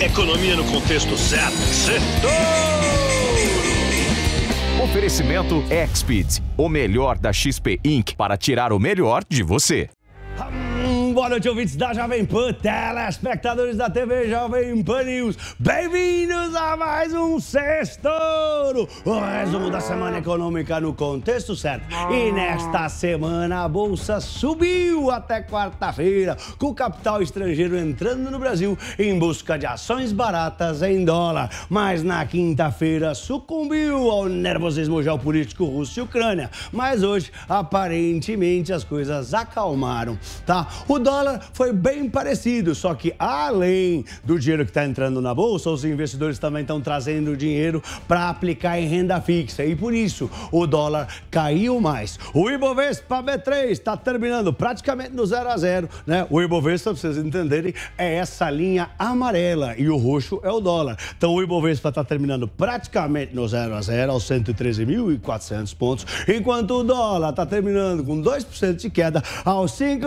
Economia no contexto certo. Sextou! Oferecimento XPIT, o melhor da XP Inc. para tirar o melhor de você boa noite, ouvintes da Jovem Pan, telespectadores da TV Jovem Pan News. Bem-vindos a mais um Sextouro, o resumo da semana econômica no contexto certo. E nesta semana a Bolsa subiu até quarta-feira, com capital estrangeiro entrando no Brasil em busca de ações baratas em dólar. Mas na quinta-feira sucumbiu ao nervosismo geopolítico Rússia e Ucrânia. Mas hoje, aparentemente, as coisas acalmaram, tá? O dólar dólar foi bem parecido, só que além do dinheiro que está entrando na bolsa, os investidores também estão trazendo dinheiro para aplicar em renda fixa e por isso o dólar caiu mais. O Ibovespa B3 está terminando praticamente no zero a zero, né? O Ibovespa, para vocês entenderem, é essa linha amarela e o roxo é o dólar. Então o Ibovespa está terminando praticamente no zero a zero, aos 113.400 pontos, enquanto o dólar está terminando com 2% de queda aos R$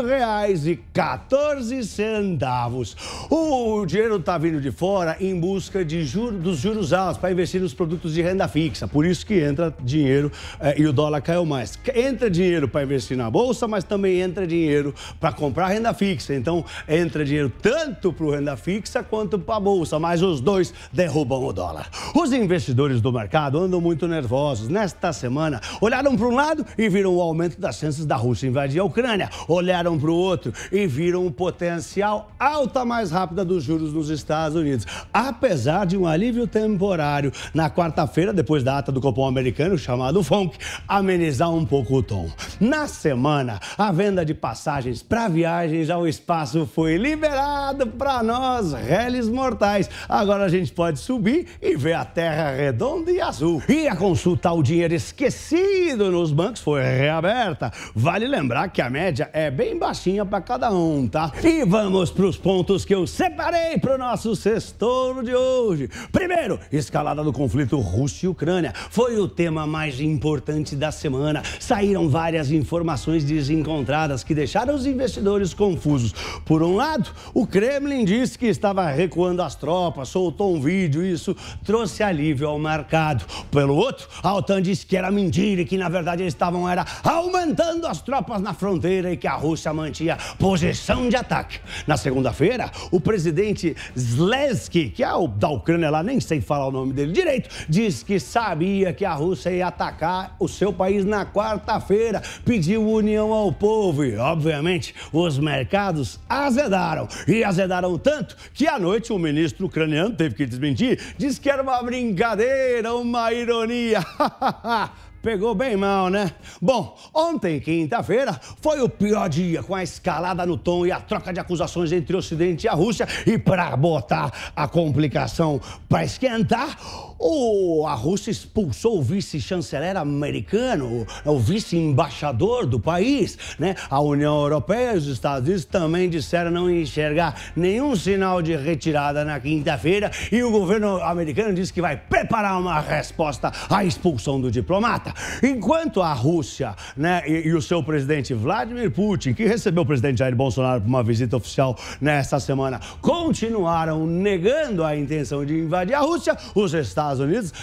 e 14 centavos. O dinheiro está vindo de fora em busca de juros, dos juros altos para investir nos produtos de renda fixa. Por isso que entra dinheiro eh, e o dólar caiu mais. Entra dinheiro para investir na bolsa, mas também entra dinheiro para comprar renda fixa. Então entra dinheiro tanto para renda fixa quanto para a bolsa, mas os dois derrubam o dólar. Os investidores do mercado andam muito nervosos. Nesta semana, olharam para um lado e viram o aumento das chances da Rússia invadir a Ucrânia. Olharam para o outro e viram o potencial alta mais rápida dos juros nos Estados Unidos. Apesar de um alívio temporário na quarta-feira, depois da ata do Copom americano, chamado FONC, amenizar um pouco o tom. Na semana, a venda de passagens para viagens ao espaço foi liberada para nós, réis mortais. Agora a gente pode subir e ver a Terra redonda e azul. E a consulta ao dinheiro esquecido nos bancos foi reaberta. Vale lembrar que a média é bem baixinha para cada um um, tá? E vamos para os pontos que eu separei para o nosso sextouro de hoje. Primeiro, escalada do conflito Rússia Ucrânia. Foi o tema mais importante da semana. Saíram várias informações desencontradas que deixaram os investidores confusos. Por um lado, o Kremlin disse que estava recuando as tropas, soltou um vídeo, e isso trouxe alívio ao mercado. Pelo outro, a OTAN disse que era mentira e que na verdade eles estavam era aumentando as tropas na fronteira e que a Rússia mantinha posições projeção de ataque. Na segunda-feira, o presidente Zelensky, que é o da Ucrânia lá, nem sei falar o nome dele direito, diz que sabia que a Rússia ia atacar o seu país na quarta-feira, pediu união ao povo e, obviamente, os mercados azedaram. E azedaram tanto que à noite o ministro ucraniano teve que desmentir, disse que era uma brincadeira, uma ironia. Pegou bem mal, né? Bom, ontem, quinta-feira, foi o pior dia com a escalada no tom e a troca de acusações entre o Ocidente e a Rússia. E para botar a complicação para esquentar, o... a Rússia expulsou o vice-chanceler americano, o vice-embaixador do país, né? A União Europeia e os Estados Unidos também disseram não enxergar nenhum sinal de retirada na quinta-feira e o governo americano disse que vai preparar uma resposta à expulsão do diplomata. Enquanto a Rússia né, e, e o seu presidente Vladimir Putin, que recebeu o presidente Jair Bolsonaro para uma visita oficial nesta semana, continuaram negando a intenção de invadir a Rússia, os Estados Unidos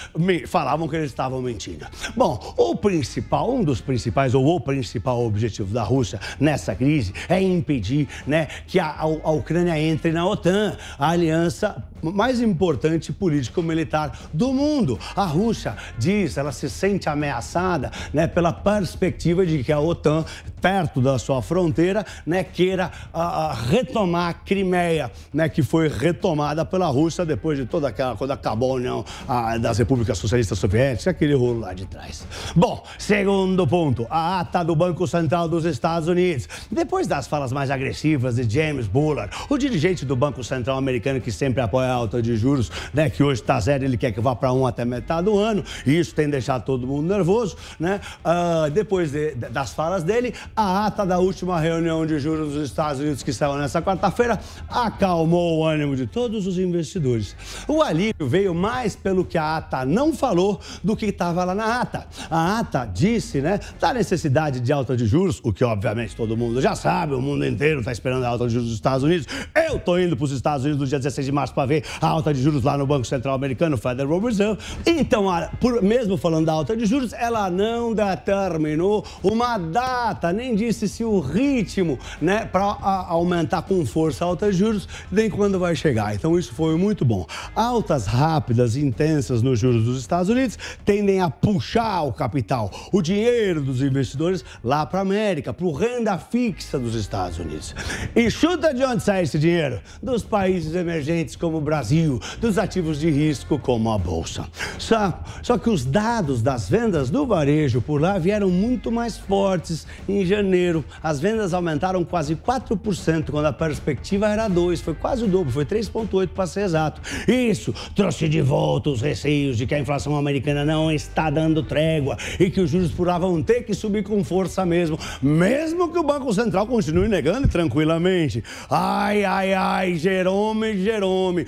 falavam que eles estavam mentindo. Bom, o principal, um dos principais ou o principal objetivo da Rússia nessa crise é impedir né, que a, a Ucrânia entre na OTAN, a aliança mais importante político-militar do mundo. A Rússia diz, ela se sente ameaçada né, pela perspectiva de que a OTAN, perto da sua fronteira, né, queira a, ah, a ah, retomar a Crimeia, né, que foi retomada pela Rússia depois de toda aquela, quando acabou a União a, ah, das Repúblicas Socialistas Soviéticas, aquele rolo lá de trás. Bom, segundo ponto, a ata do Banco Central dos Estados Unidos. Depois das falas mais agressivas de James Bullard, o dirigente do Banco Central americano que sempre apoia alta de juros, né, que hoje está zero, ele quer que vá para um até metade do ano, e isso tem deixado todo mundo nervoso. Né? Uh, depois de, das falas dele, a ata da última reunião de juros dos Estados Unidos, que saiu nessa quarta-feira, acalmou o ânimo de todos os investidores. O alívio veio mais pelo que a ata não falou do que estava lá na ata. A ata disse né, da necessidade de alta de juros, o que obviamente todo mundo já sabe, o mundo inteiro está esperando a alta de juros dos Estados Unidos. Eu estou indo para os Estados Unidos no dia 16 de março para ver a alta de juros lá no Banco Central Americano, Federal Reserve. Então, por, mesmo falando da alta de juros, ela não determinou uma data, nem disse se o ritmo né, para aumentar com força a alta de juros, nem quando vai chegar. Então, isso foi muito bom. Altas rápidas e intensas nos juros dos Estados Unidos tendem a puxar o capital, o dinheiro dos investidores lá para a América, para o renda fixa dos Estados Unidos. E chuta de onde sai esse dinheiro? Dos países emergentes como o Brasil. Brasil dos ativos de risco como a Bolsa. Só, só que os dados das vendas do varejo por lá vieram muito mais fortes em janeiro. As vendas aumentaram quase 4%, quando a perspectiva era 2%. Foi quase o dobro, foi 3,8% para ser exato. Isso trouxe de volta os receios de que a inflação americana não está dando trégua e que os juros por lá vão ter que subir com força mesmo, mesmo que o Banco Central continue negando tranquilamente. Ai, ai, ai, Jerome, Jerome,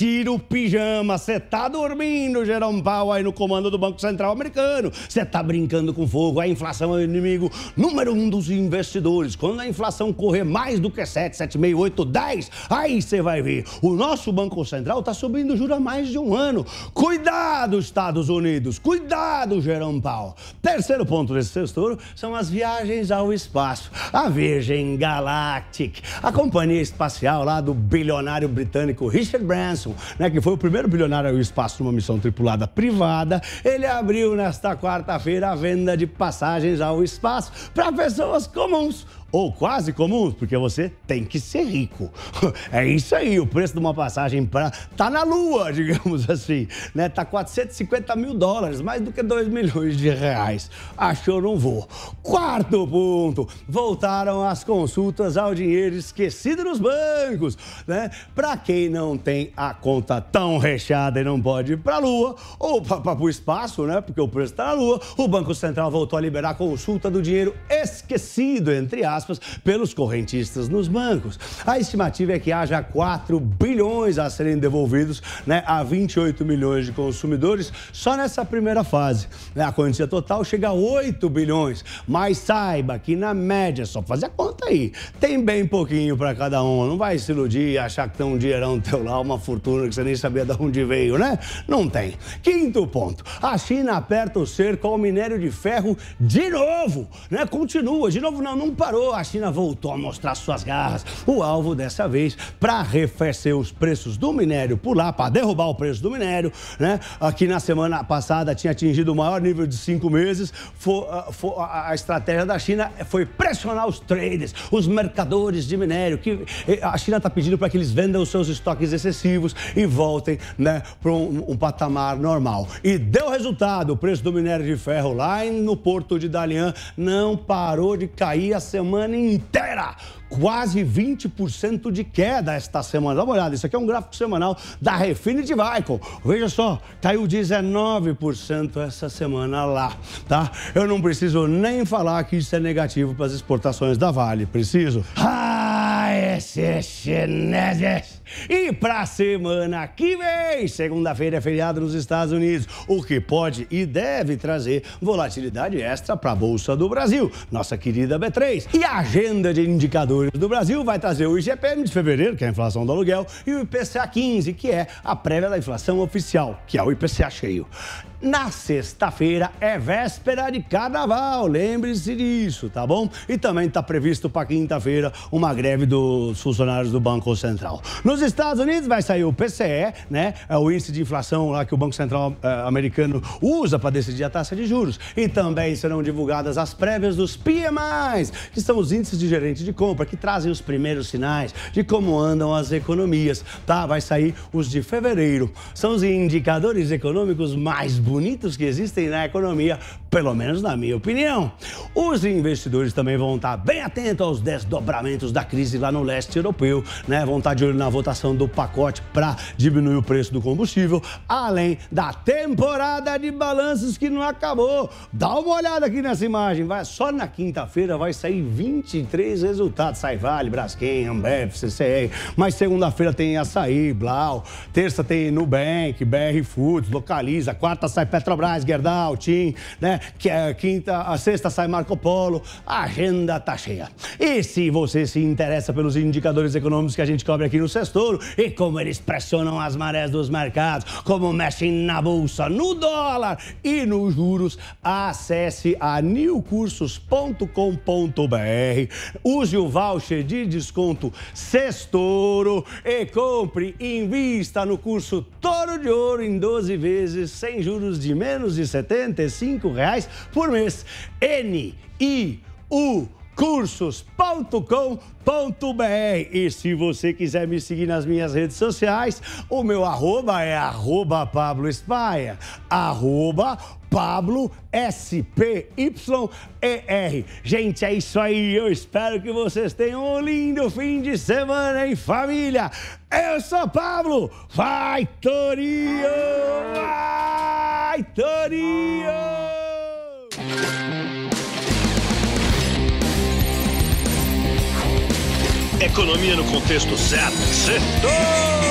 Tira o pijama, você tá dormindo, Jerome Powell, aí no comando do Banco Central americano. Você tá brincando com fogo, a inflação é o inimigo número um dos investidores. Quando a inflação correr mais do que 7, 6, 8, 10, aí você vai ver. O nosso Banco Central tá subindo juros há mais de um ano. Cuidado, Estados Unidos, cuidado, Jerome Powell. Terceiro ponto desse texto são as viagens ao espaço. A Virgin Galactic, a companhia espacial lá do bilionário britânico Richard Branson, né, que foi o primeiro bilionário ao espaço numa missão tripulada privada, ele abriu nesta quarta-feira a venda de passagens ao espaço para pessoas comuns ou quase comuns, porque você tem que ser rico. É isso aí, o preço de uma passagem para tá na lua, digamos assim, né? Tá 450 mil dólares, mais do que 2 milhões de reais. Achou, não vou. Quarto ponto, voltaram as consultas ao dinheiro esquecido nos bancos, né? Para quem não tem a conta tão recheada e não pode ir para a lua ou para o espaço, né? Porque o preço está na lua, o Banco Central voltou a liberar a consulta do dinheiro esquecido, entre aspas, aspas, pelos correntistas nos bancos. A estimativa é que haja 4 bilhões a serem devolvidos né, a 28 milhões de consumidores só nessa primeira fase. A quantia total chega a 8 bilhões, mas saiba que na média, só fazer a conta aí, tem bem pouquinho para cada um. Não vai se iludir e achar que tem um dinheirão teu lá, uma fortuna que você nem sabia de onde veio, né? Não tem. Quinto ponto, a China aperta o cerco ao minério de ferro de novo, né? Continua, de novo não, não parou a China voltou a mostrar suas garras. O alvo dessa vez para arrefecer os preços do minério por lá, para derrubar o preço do minério, né? Aqui na semana passada tinha atingido o maior nível de cinco meses. For, uh, ah, for, a, a estratégia da China foi pressionar os traders, os mercadores de minério, que eh, a China está pedindo para que eles vendam os seus estoques excessivos e voltem né, para um, um, patamar normal. E deu resultado: o preço do minério de ferro lá no porto de Dalian não parou de cair a semana semana inteira. Quase 20% de queda esta semana. Dá uma olhada, isso aqui é um gráfico semanal da Refinitiv Icon. Veja só, caiu 19% essa semana lá, tá? Eu não preciso nem falar que isso é negativo para as exportações da Vale, preciso? Ah! E pra semana que vem, segunda-feira é feriado nos Estados Unidos, o que pode e deve trazer volatilidade extra para a Bolsa do Brasil, nossa querida B3. E a agenda de indicadores do Brasil vai trazer o IGPM de fevereiro, que é a inflação do aluguel, e o IPCA 15, que é a prévia da inflação oficial, que é o IPCA cheio. Na sexta-feira é véspera de carnaval, lembre-se disso, tá bom? E também está previsto para quinta-feira uma greve dos funcionários do Banco Central. Nos Estados Unidos vai sair o PCE, né? É o índice de inflação lá que o Banco Central eh, americano usa para decidir a taxa de juros. E também serão divulgadas as prévias dos PMIs, que são os índices de gerente de compra que trazem os primeiros sinais de como andam as economias, tá? Vai sair os de fevereiro. São os indicadores econômicos mais bonitos que existem na economia pelo menos na minha opinião. Os investidores também vão estar bem atentos aos desdobramentos da crise lá no leste europeu, né? Vão estar de olho na votação do pacote para diminuir o preço do combustível, além da temporada de balanços que não acabou. Dá uma olhada aqui nessa imagem, vai só na quinta-feira vai sair 23 resultados, sai Vale, Braskem, Ambev, CCR, mas segunda-feira tem Açaí, Blau, terça tem Nubank, BR Foods, Localiza, quarta sai Petrobras, Gerdau, TIM, né? Que a é quinta, a sexta sai Marco Polo, a agenda tá cheia. E se você se interessa pelos indicadores econômicos que a gente cobre aqui no Sextouro e como eles pressionam as marés dos mercados, como mexem na bolsa, no dólar e nos juros, acesse a newcursos.com.br, use o voucher de desconto Sextouro e compre e invista no curso Toro de Ouro em 12 vezes sem juros de menos de R$ 75 reais reais por mês. N I U cursos.com.br e se você quiser me seguir nas minhas redes sociais, o meu arroba é arroba Pablo Espaia, arroba Pablo S-P-Y-E-R. Gente, é isso aí. Eu espero que vocês tenham um lindo fim de semana em família. Eu sou Pablo. Vai, Torinho! Vai, Torinho! economia no contexto certo, setor!